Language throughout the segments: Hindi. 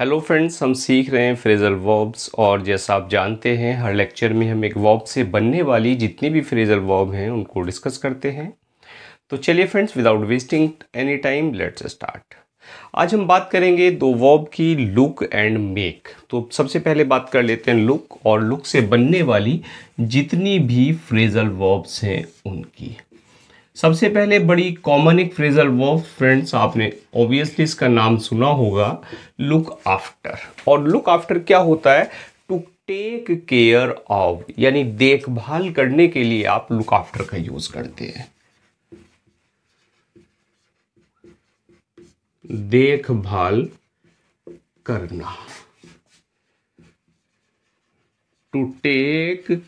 हेलो फ्रेंड्स हम सीख रहे हैं फ्रेज़ल वॉब्स और जैसा आप जानते हैं हर लेक्चर में हम एक वॉब से बनने वाली जितनी भी फ्रेज़ल वॉब हैं उनको डिस्कस करते हैं तो चलिए friends without wasting any time let's start आज हम बात करेंगे दो वॉब की लुक एंड मेक तो सबसे पहले बात कर लेते हैं लुक और लुक से बनने वाली जितनी भी फ्रेज़ल वॉब्स हैं उनकी सबसे पहले बड़ी कॉमन एक फ्रेजल वर्ब फ्रेंड्स आपने ऑब्वियसली इसका नाम सुना होगा लुक आफ्टर और लुक आफ्टर क्या होता है टू टेक केयर ऑफ यानी देखभाल करने के लिए आप लुक आफ्टर का यूज करते हैं देखभाल करना to take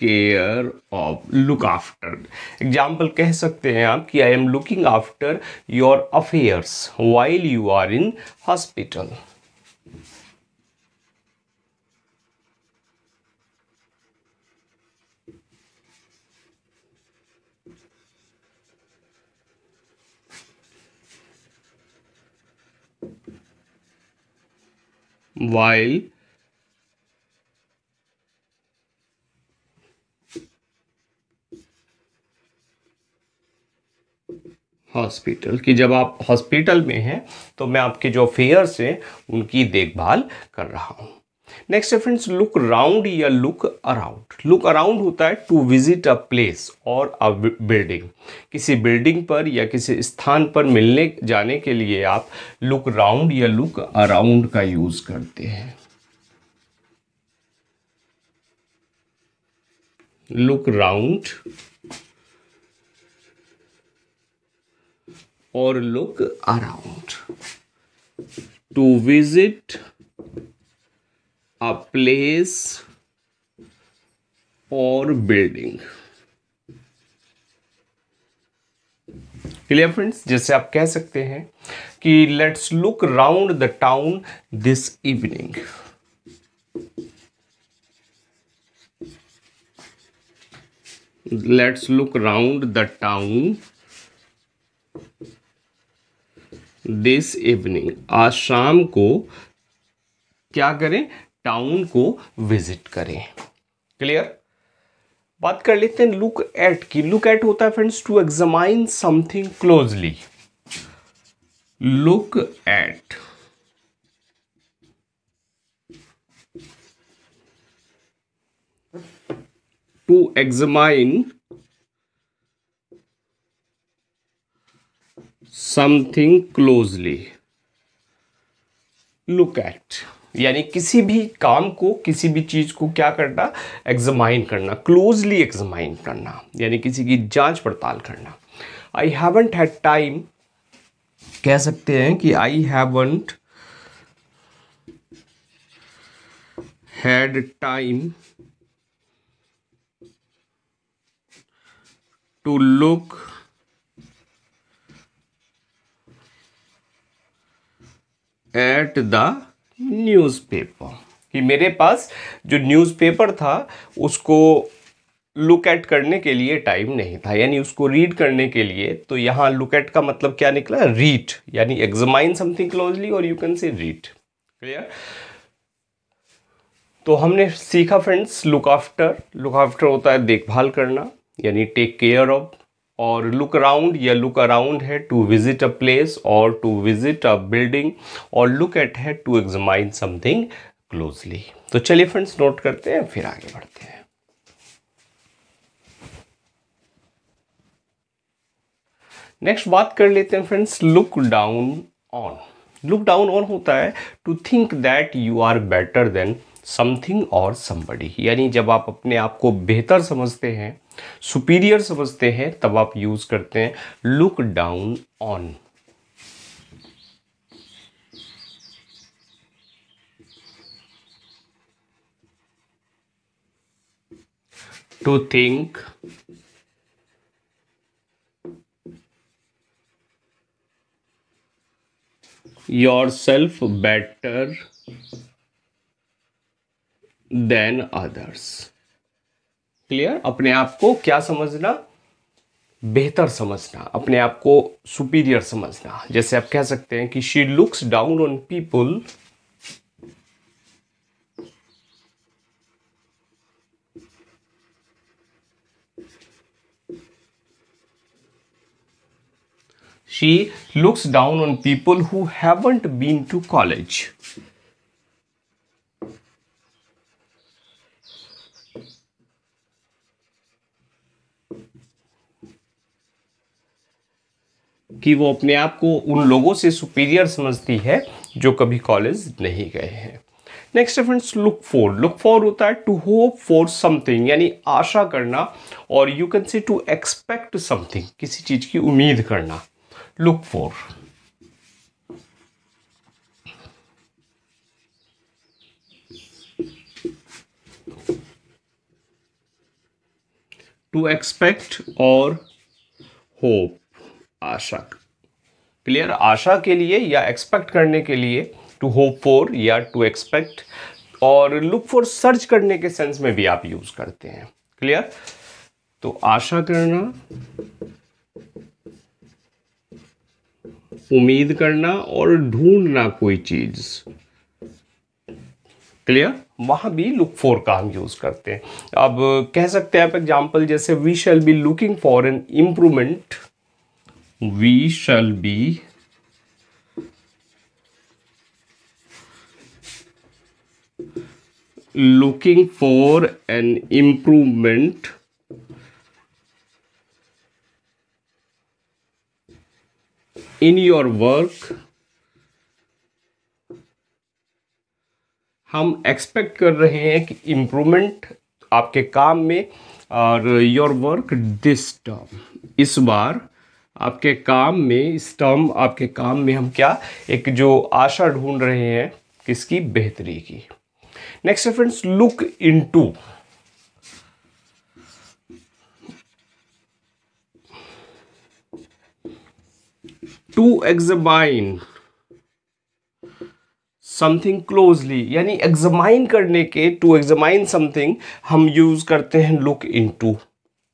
care of look after example कह सकते हैं आप कि I am looking after your affairs while you are in hospital while hospital कि जब आप हॉस्पिटल में हैं तो मैं आपके जो अफेयर्स हैं उनकी देखभाल कर रहा हूँ नेक्स्ट है फ्रेंड्स लुक राउंड या लुक अराउंड लुक अराउंड होता है टू विजिट अ प्लेस और अ बिल्डिंग किसी बिल्डिंग पर या किसी स्थान पर मिलने जाने के लिए आप लुक राउंड या लुक अराउंड का यूज़ करते हैं look round or look around. To visit a place or building. Clear friends जैसे आप कह सकते हैं कि let's look round the town this evening let's look round the town this evening आज शाम को क्या करें टाउन को विजिट करें क्लियर बात कर लेते हैं लुक एट की लुक एट होता है friends to examine something closely look at to examine something closely look at यानी किसी भी काम को किसी भी चीज़ को क्या करना एग्जामाइन करना क्लोजली एग्जामाइन करना यानी किसी की जांच पड़ताल करना आई हैवेंट हैड टाइम कह सकते हैं कि I haven't had time to look at the newspaper कि मेरे पास जो न्यूज़पेपर था उसको लुक एट करने के लिए टाइम नहीं था यानी उसको रीड करने के लिए तो यहाँ लुक एट का मतलब क्या निकला रीड यानी एग्जामाइन समथिंग क्लोजली और you can say read clear तो हमने सीखा friends look after look after होता है देखभाल करना यानी टेक केयर ऑफ और लुक अराउंड या लुक अराउंड है टू विजिट अ प्लेस और टू विजिट अ बिल्डिंग और लुक एट है टू एग्जामाइन समथिंग क्लोजली तो चलिए फ्रेंड्स नोट करते हैं फिर आगे बढ़ते हैं नेक्स्ट बात कर लेते हैं friends look down on look down on होता है to think that you are better than something और समबडी यानी जब आप अपने आप को बेहतर समझते हैं सुपीरियर समझते हैं तब आप यूज करते हैं look down on to think yourself better than others clear अपने आप को क्या समझना बेहतर समझना अपने आप को सुपीरियर समझना जैसे आप कह सकते हैं कि she looks down on people she looks down on people who haven't been to college कि वो अपने आप को उन लोगों से सुपीरियर समझती है जो कभी कॉलेज नहीं गए हैं next friends look for look for होता है टू होप फॉर समथिंग यानी आशा करना और you can say to expect something किसी चीज़ की उम्मीद करना लुक फॉर टू एक्सपेक्ट और होप आशा क्लियर आशा के लिए या एक्सपेक्ट करने के लिए टू होप फॉर या टू एक्सपेक्ट और लुक फॉर सर्च करने के सेंस में भी आप यूज करते हैं क्लियर तो आशा करना उम्मीद करना और ढूंढना कोई चीज क्लियर वहां भी लुक फॉर का हम यूज करते हैं अब कह सकते हैं आप एग्जाम्पल जैसे we shall be looking for an improvement we shall be looking for an improvement in your work हम एक्सपेक्ट कर रहे हैं कि इम्प्रूवमेंट आपके काम में और योर वर्क डिस्टर्ब इस बार आपके काम में इस टर्म आपके काम में हम क्या एक जो आशा ढूंढ रहे हैं किसकी बेहतरी की नेक्स्ट है friends look into to examine something closely यानी एग्जामाइन करने के टू एग्जामाइन समथिंग हम यूज करते हैं लुक इनटू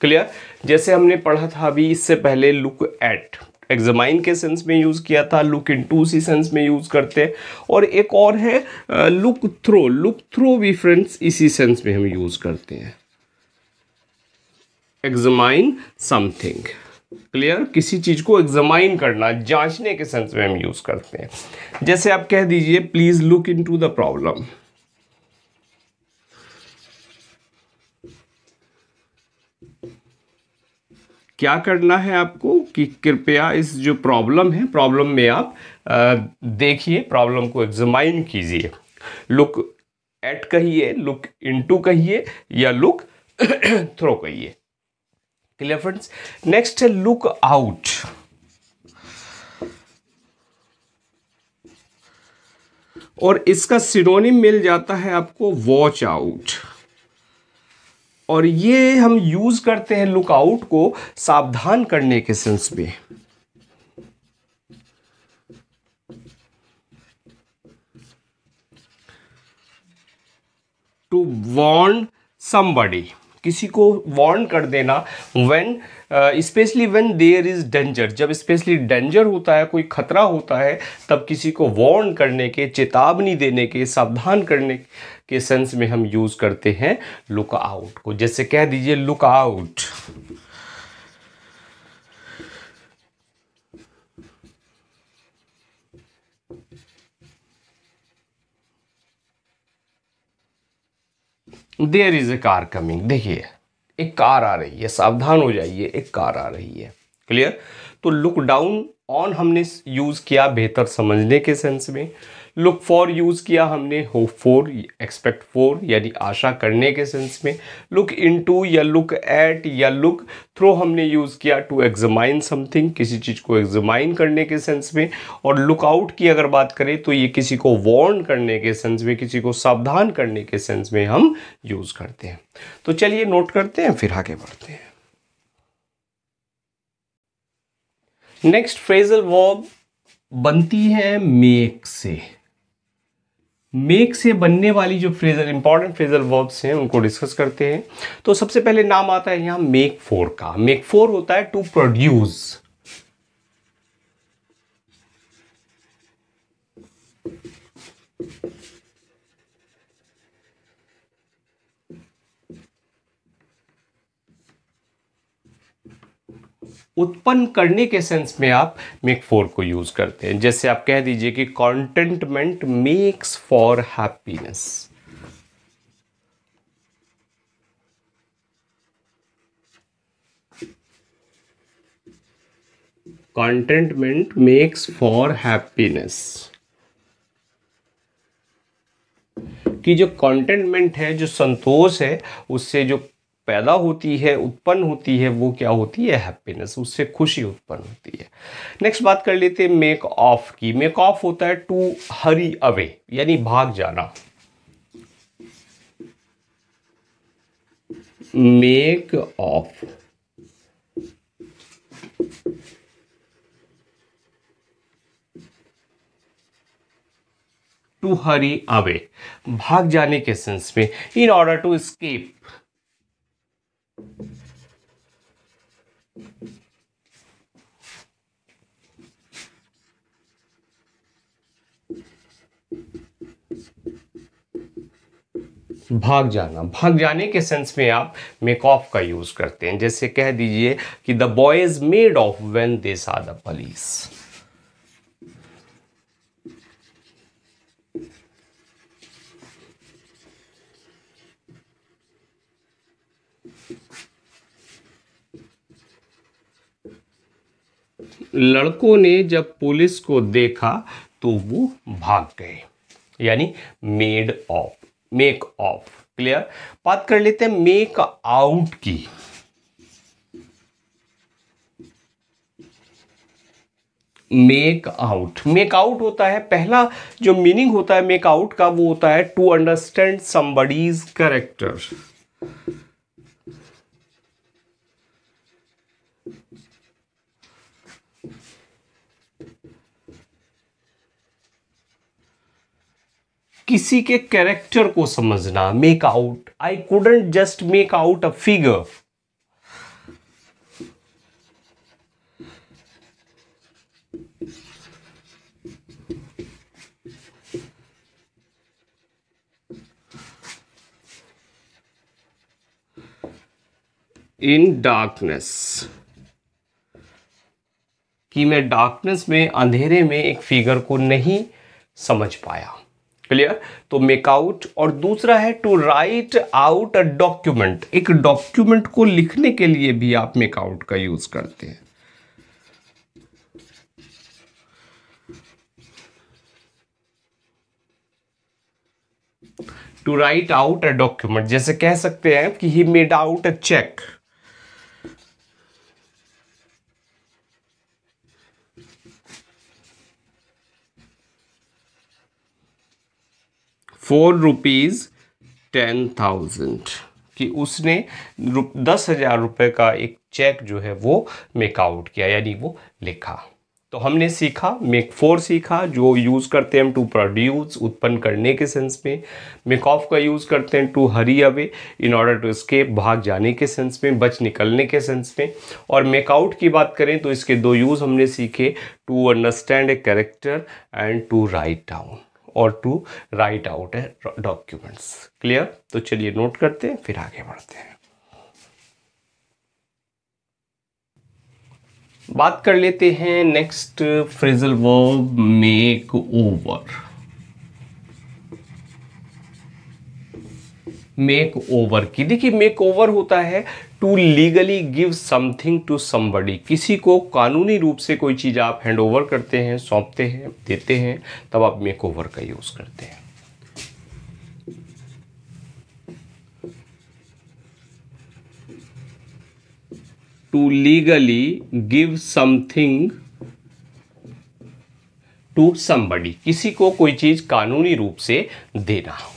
क्लियर जैसे हमने पढ़ा था अभी इससे पहले लुक एट एग्जामाइन के सेंस में यूज़ किया था look in to see sense में यूज़ करते हैं और एक और है लुक थ्रो लुक थ्रो भी फ्रेंड्स इसी सेंस में हम यूज़ करते हैं एग्जामाइन समथिंग क्लियर किसी चीज़ को एग्जामाइन करना जांचने के सेंस में हम यूज़ करते हैं जैसे आप कह दीजिए please look in into the problem क्या करना है आपको कि कृपया इस जो प्रॉब्लम है प्रॉब्लम में आप देखिए प्रॉब्लम को एग्जामाइन कीजिए लुक एट कहिए लुक इनटू कहिए या लुक थ्रो कहिए क्लियर फ्रेंड्स नेक्स्ट है लुक आउट और इसका सिरोनिम मिल जाता है आपको वॉच आउट और ये हम यूज़ करते हैं लुकआउट को सावधान करने के सेंस में टू वॉर्न समबडी किसी को वॉर्न कर देना when specially when there is danger जब स्पेशली डेंजर होता है कोई खतरा होता है तब किसी को वॉर्न करने के चेतावनी देने के सावधान करने के सेंस में हम यूज़ करते हैं लुक आउट को जैसे कह दीजिए look out there is a car coming देखिए एक कार आ रही है सावधान हो जाइए एक कार आ रही है क्लियर तो लुक डाउन ऑन हमने यूज़ किया बेहतर समझने के सेंस में लुक फॉर यूज़ किया हमने होप फॉर एक्सपेक्ट फॉर यानी आशा करने के सेंस में लुक इनटू या लुक एट या लुक थ्रो हमने यूज़ किया टू एग्जामाइन समथिंग किसी चीज़ को एग्जामाइन करने के सेंस में और लुक आउट की अगर बात करें तो ये किसी को वॉर्न करने के सेंस में किसी को सावधान करने के सेंस में हम यूज़ करते हैं तो चलिए नोट करते हैं फिर आगे बढ़ते हैं नेक्स्ट फ्रेजल वॉब बनती है मेक से मेक से बनने वाली जो फ्रेजल इंपॉर्टेंट फ्रेजल वर्ब्स हैं उनको डिस्कस करते हैं तो सबसे पहले नाम आता है यहां मेक फोर का मेक फोर होता है टू प्रोड्यूस उत्पन्न करने के सेंस में आप मेक फॉर को यूज़ करते हैं जैसे आप कह दीजिए कि contentment makes for happiness contentment makes for happiness कि जो कॉन्टेंटमेंट है जो संतोष है उससे जो पैदा होती है उत्पन्न होती है वो क्या होती है हैप्पीनेस उससे खुशी उत्पन्न होती है नेक्स्ट बात कर लेते हैं मेक ऑफ की मेक ऑफ होता है टू हरी अवे यानी भाग जाना make off to hurry away भाग जाने के सेंस में इन ऑर्डर टू स्केप भाग जाना भाग जाने के सेंस में आप मेक ऑफ का यूज़ करते हैं जैसे कह दीजिए कि the boys made off when they saw the police लड़कों ने जब पुलिस को देखा तो वो भाग गए यानी made off make off clear बात कर लेते हैं मेक आउट की मेक आउट मेक आउट होता है पहला जो मीनिंग होता है मेक आउट का वो होता है टू अंडरस्टैंड समबडीज करेक्टर किसी के कैरेक्टर को समझना make out I couldn't just make out a figure in darkness कि मैं डार्कनेस में अंधेरे में एक फिगर को नहीं समझ पाया क्लियर तो मेकआउट और दूसरा है to write out a document एक डॉक्यूमेंट को लिखने के लिए भी आप मेकआउट का यूज करते हैं to write out a document जैसे कह सकते हैं कि he made out a cheque for rupees ten thousand कि उसने दस हज़ार रुपये का एक चेक जो है वो मेकआउट किया यानी वो लिखा तो हमने सीखा मेक फोर सीखा जो यूज़ करते हैं हम टू प्रोड्यूस उत्पन्न करने के सेंस में मेक ऑफ का यूज़ करते हैं to hurry away in order to escape भाग जाने के सेंस में बच निकलने के सेंस में और मेकआउट की बात करें तो इसके दो यूज़ हमने सीखे to understand a character and to write down और to write out a documents clear तो चलिए नोट करते हैं फिर आगे बढ़ते हैं बात कर लेते हैं next phrasal verb make over make over की देखिए मेक ओवर होता है to legally give something to somebody किसी को कानूनी रूप से कोई चीज़ आप हैंड ओवर करते हैं सौंपते हैं देते हैं तब आप मेक ओवर का यूज़ करते हैं to legally give something to somebody किसी को कोई चीज़ कानूनी रूप से देना हो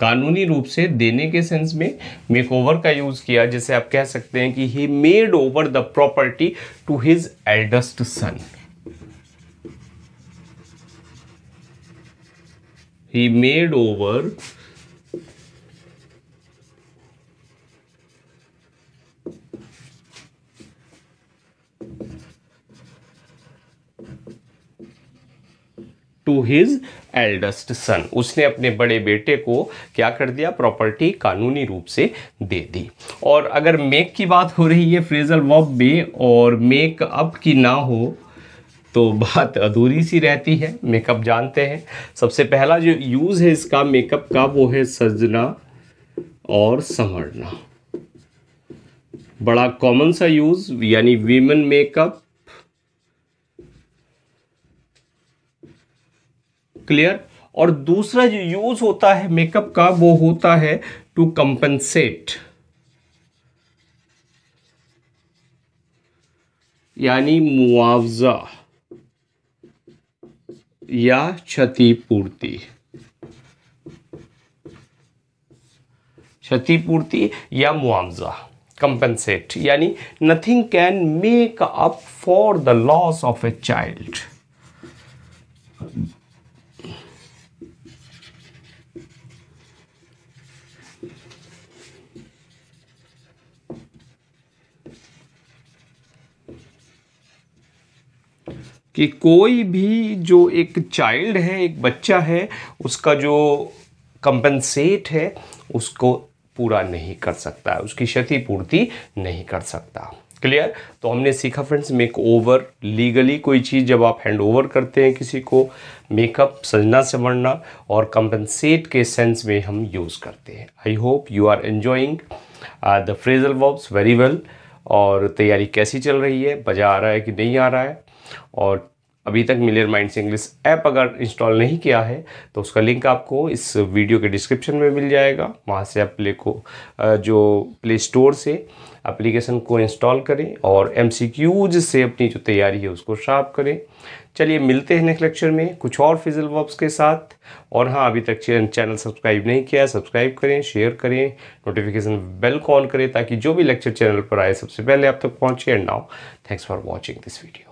कानूनी रूप से देने के सेंस में मेक ओवर का यूज़ किया जैसे आप कह सकते हैं कि he made over the property to his eldest son he made over to his eldest son उसने अपने बड़े बेटे को क्या कर दिया प्रॉपर्टी कानूनी रूप से दे दी और अगर मेक की बात हो रही है फ्रेजल वॉब में और मेक अप की ना हो तो बात अधूरी सी रहती है मेकअप जानते हैं सबसे पहला जो यूज़ है इसका मेकअप का वो है सजना और संवरना बड़ा कॉमन सा यूज़ यानी वीमेन मेकअप क्लियर और दूसरा जो यूज होता है मेकअप का वो होता है टू कंपनसेट यानी मुआवजा या क्षतिपूर्ति क्षतिपूर्ति या मुआवजा कंपनसेट यानी nothing can make up for the loss of a child कि कोई भी जो एक चाइल्ड है एक बच्चा है उसका जो कंपनसेट है उसको पूरा नहीं कर सकता उसकी क्षतिपूर्ति नहीं कर सकता क्लियर तो हमने सीखा फ्रेंड्स मेक ओवर लीगली कोई चीज़ जब आप हैंड ओवर करते हैं किसी को मेकअप सजना संवरना और कंपनसेट के सेंस में हम यूज़ करते हैं I hope you are enjoying the phrasal verbs very well और तैयारी कैसी चल रही है मज़ा आ रहा है कि नहीं आ रहा है और अभी तक मिलियर माइंड्स इंग्लिश ऐप अगर इंस्टॉल नहीं किया है तो उसका लिंक आपको इस वीडियो के डिस्क्रिप्शन में मिल जाएगा वहाँ से आप प्ले को जो प्ले स्टोर से एप्लीकेशन को इंस्टॉल करें और एम से अपनी जो तैयारी है उसको शार्प करें चलिए मिलते हैं नेक्स्ट लेक्चर में कुछ और फिजल वर्ब्स के साथ और हाँ अभी तक चैनल सब्सक्राइब नहीं किया सब्सक्राइब करें शेयर करें नोटिफिकेशन बेल को ऑन करें ताकि जो भी लेक्चर चैनल पर आए सबसे पहले आप तक पहुँचे and now thanks for watching this video